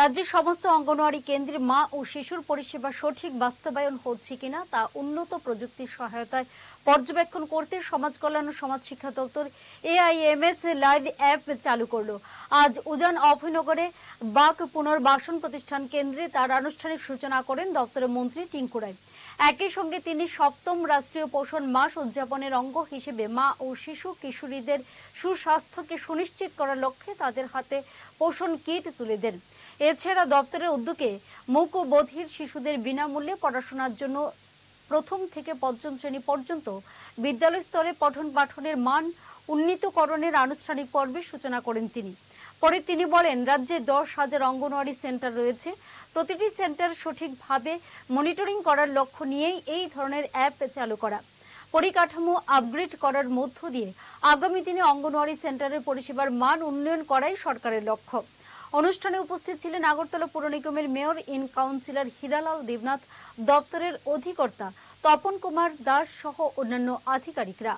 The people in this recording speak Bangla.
রাজ্যের সমস্ত অঙ্গনওয়াড়ি কেন্দ্রে মা ও শিশুর পরিষেবা সঠিক বাস্তবায়ন হচ্ছে কিনা তা উন্নত প্রযুক্তির সহায়তায় পর্যবেক্ষণ করতে সমাজ কল্যাণ ও সমাজ শিক্ষা দপ্তর এআইএমএস লাইভ অ্যাপ চালু করলো আজ উজান অভয়নগরে বাক পুনর্বাসন প্রতিষ্ঠান কেন্দ্রে তার আনুষ্ঠানিক সূচনা করেন দপ্তরের মন্ত্রী টিঙ্কু রায় একই সঙ্গে তিনি সপ্তম রাষ্ট্রীয় পোষণ মাস উদযাপনের অঙ্গ হিসেবে মা ও শিশু কিশোরীদের সুস্বাস্থ্যকে সুনিশ্চিত করার লক্ষ্যে তাদের হাতে পোষণ কিট তুলে দেন এছাড়া দপ্তরের উদ্যোগে মুখ ও বধির শিশুদের বিনামূল্যে পড়াশোনার জন্য প্রথম থেকে পঞ্চম শ্রেণী পর্যন্ত বিদ্যালয় স্তরে পঠন পাঠনের মান উন্নীতকরণের আনুষ্ঠানিক পর্বের সূচনা করেন তিনি পরে তিনি বলেন রাজ্যে দশ হাজার অঙ্গনওয়াড়ি সেন্টার রয়েছে প্রতিটি সেন্টার সঠিকভাবে মনিটরিং করার লক্ষ্য নিয়েই এই ধরনের অ্যাপ চালু করা পরিকাঠামো আপগ্রেড করার মধ্য দিয়ে আগামী দিনে অঙ্গনওয়াড়ি সেন্টারের পরিষেবার মান উন্নয়ন করাই সরকারের লক্ষ্য অনুষ্ঠানে উপস্থিত ছিলেন আগরতলা পৌর নিগমের mayor in councillor Hiralal Debnath দপ্তরের অধিকর্তা তপন কুমার দাস সহ অন্যান্য আধিকারিকরা